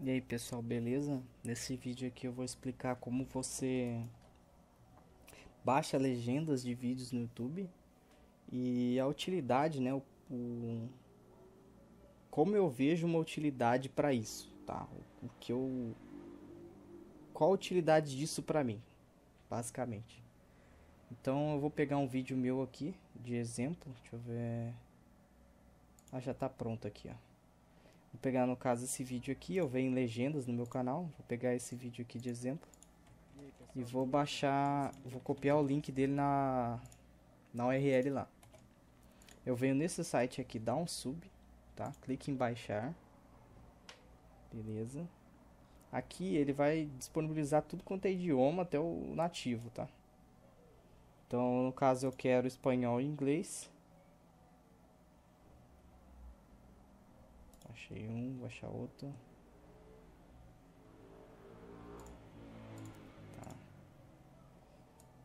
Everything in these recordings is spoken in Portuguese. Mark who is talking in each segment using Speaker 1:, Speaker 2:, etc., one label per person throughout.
Speaker 1: E aí pessoal, beleza? Nesse vídeo aqui eu vou explicar como você baixa legendas de vídeos no YouTube e a utilidade, né? O, o como eu vejo uma utilidade para isso, tá? O, o, que eu qual a utilidade disso para mim, basicamente. Então eu vou pegar um vídeo meu aqui de exemplo, deixa eu ver. Ah, já tá pronto aqui, ó. Vou pegar, no caso, esse vídeo aqui. Eu venho em legendas no meu canal. Vou pegar esse vídeo aqui de exemplo. E vou baixar... Vou copiar o link dele na, na URL lá. Eu venho nesse site aqui, dá um sub, tá? Clique em baixar. Beleza. Aqui ele vai disponibilizar tudo quanto é idioma até o nativo, tá? Então, no caso, eu quero espanhol e inglês. Achei um, vou achar outro. Tá.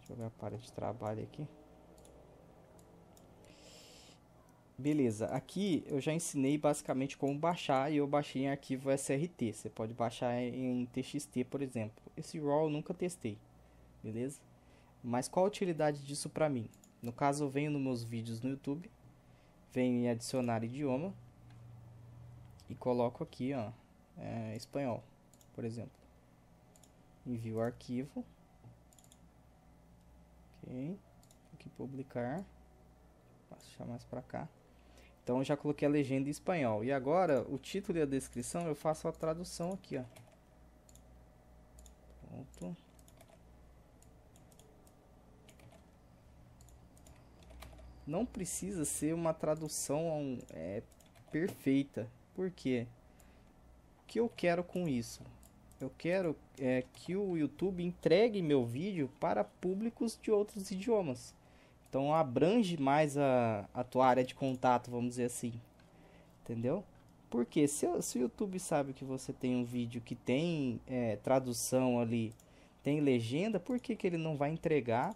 Speaker 1: Jogar a parede de trabalho aqui. Beleza, aqui eu já ensinei basicamente como baixar e eu baixei em arquivo SRT. Você pode baixar em TXT, por exemplo. Esse RAW eu nunca testei, beleza? Mas qual a utilidade disso para mim? No caso, eu venho nos meus vídeos no YouTube, venho em adicionar idioma, e coloco aqui, ó, é, espanhol, por exemplo. Envio o arquivo. Ok. Aqui publicar. Posso deixar mais para cá. Então já coloquei a legenda em espanhol. E agora o título e a descrição eu faço a tradução aqui, ó. Pronto. Não precisa ser uma tradução é, perfeita. Por quê? O que eu quero com isso? Eu quero é, que o YouTube entregue meu vídeo para públicos de outros idiomas. Então abrange mais a, a tua área de contato, vamos dizer assim. Entendeu? Porque se, se o YouTube sabe que você tem um vídeo que tem é, tradução ali, tem legenda, por que, que ele não vai entregar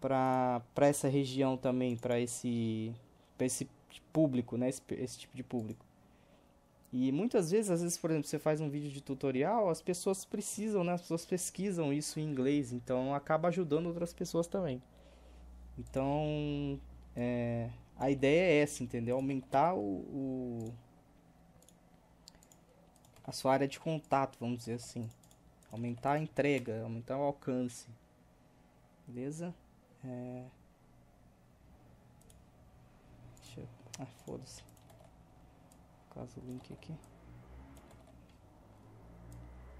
Speaker 1: para essa região também, para esse, esse público, né? Esse, esse tipo de público? E muitas vezes, às vezes, por exemplo, você faz um vídeo de tutorial, as pessoas precisam, né? As pessoas pesquisam isso em inglês, então acaba ajudando outras pessoas também. Então, é, a ideia é essa, entendeu? Aumentar o, o, a sua área de contato, vamos dizer assim. Aumentar a entrega, aumentar o alcance. Beleza? É... Deixa eu... Ah, foda-se caso o link aqui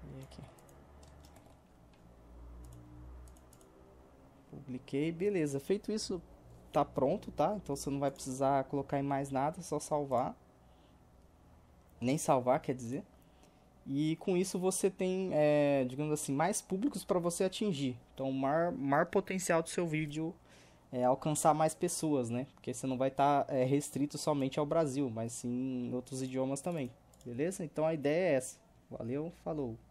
Speaker 1: e aqui publiquei beleza feito isso tá pronto tá então você não vai precisar colocar em mais nada é só salvar nem salvar quer dizer e com isso você tem, é, digamos assim, mais públicos para você atingir. Então, maior, maior potencial do seu vídeo é, alcançar mais pessoas, né? Porque você não vai estar tá, é, restrito somente ao Brasil, mas sim em outros idiomas também. Beleza? Então a ideia é essa. Valeu, falou!